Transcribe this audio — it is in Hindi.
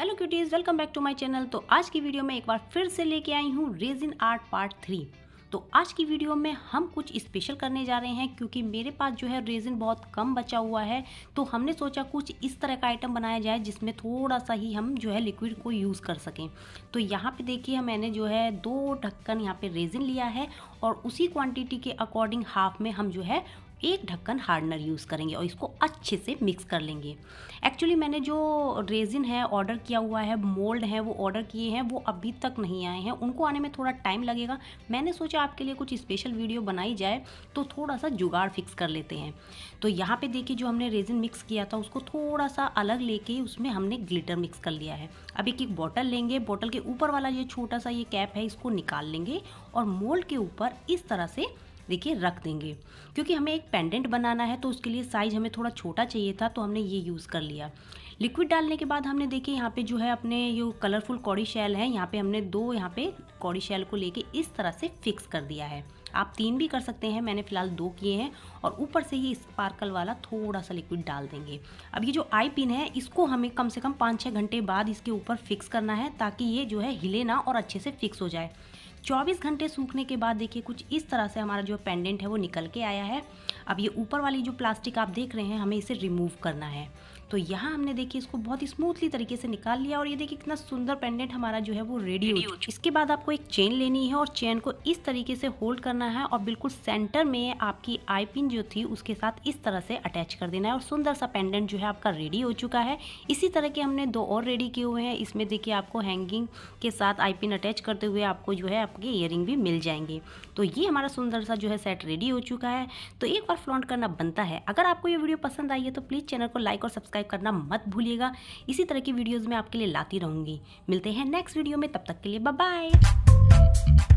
hello cuties welcome back to my channel तो आज की वीडियो में एक बार फिर से लेके आई हूँ रेजिन आर्ट पार्ट थ्री तो आज की वीडियो में हम कुछ स्पेशल करने जा रहे हैं क्योंकि मेरे पास जो है रेजिन बहुत कम बचा हुआ है तो हमने सोचा कुछ इस तरह का आइटम बनाया जाए जिसमें थोड़ा सा ही हम जो है लिक्विड को यूज़ कर सकें तो यहाँ पे देखिए मैंने जो है दो ढक्कन यहाँ पे रेजिन लिया है और उसी क्वांटिटी के अकॉर्डिंग हाफ में हम जो है एक ढक्कन हार्डनर यूज़ करेंगे और इसको अच्छे से मिक्स कर लेंगे एक्चुअली मैंने जो रेजिन है ऑर्डर किया हुआ है मोल्ड है वो ऑर्डर किए हैं वो अभी तक नहीं आए हैं उनको आने में थोड़ा टाइम लगेगा मैंने सोचा आपके लिए कुछ स्पेशल वीडियो बनाई जाए तो थोड़ा सा जुगाड़ फिक्स कर लेते हैं तो यहाँ पर देखिए जो हमने रेजिन मिक्स किया था उसको थोड़ा सा अलग लेके उसमें हमने ग्लिटर मिक्स कर लिया है अब एक एक बॉटल लेंगे बॉटल के ऊपर वाला ये छोटा सा ये कैप है इसको निकाल लेंगे और मोल्ड के ऊपर इस तरह से देखिए रख देंगे क्योंकि हमें एक पेंडेंट बनाना है तो उसके लिए साइज़ हमें थोड़ा छोटा चाहिए था तो हमने ये यूज़ कर लिया लिक्विड डालने के बाद हमने देखिए यहाँ पे जो है अपने ये कलरफुल कौड़ी शैल है यहाँ पे हमने दो यहाँ पे कौड़ी शैल को लेके इस तरह से फिक्स कर दिया है आप तीन भी कर सकते हैं मैंने फ़िलहाल दो किए हैं और ऊपर से ही स्पार्कल वाला थोड़ा सा लिक्विड डाल देंगे अब ये जो आई पिन है इसको हमें कम से कम पाँच छः घंटे बाद इसके ऊपर फिक्स करना है ताकि ये जो है हिले ना और अच्छे से फिक्स हो जाए 24 घंटे सूखने के बाद देखिए कुछ इस तरह से हमारा जो पेंडेंट है वो निकल के आया है अब ये ऊपर वाली जो प्लास्टिक आप देख रहे हैं हमें इसे रिमूव करना है तो यहाँ हमने देखिए इसको बहुत ही स्मूथली तरीके से निकाल लिया और ये देखिए कितना सुंदर पेंडेंट हमारा जो है वो रेडी हो इसके बाद आपको एक चेन लेनी है और चेन को इस तरीके से होल्ड करना है और बिल्कुल सेंटर में आपकी आई पिन जो थी उसके साथ इस तरह से अटैच कर देना है और सुंदर सा पेंडेंट जो है आपका रेडी हो चुका है इसी तरह के हमने दो और रेडी किए हुए हैं इसमें देखिए आपको हैंगिंग के साथ आई पिन अटैच करते हुए आपको जो है आपके रिंग भी मिल जाएंगे तो ये हमारा सुंदर सा जो है सेट रेडी हो चुका है तो एक बार फ्लॉन्ट करना बनता है अगर आपको ये वीडियो पसंद आई है तो प्लीज़ चैनल को लाइक और सब्सक्राइब सब्सक्राइब करना मत भूलिएगा इसी तरह की वीडियोज़ मैं आपके लिए लाती रहूँगी मिलते हैं नेक्स्ट वीडियो में तब तक के लिए बाय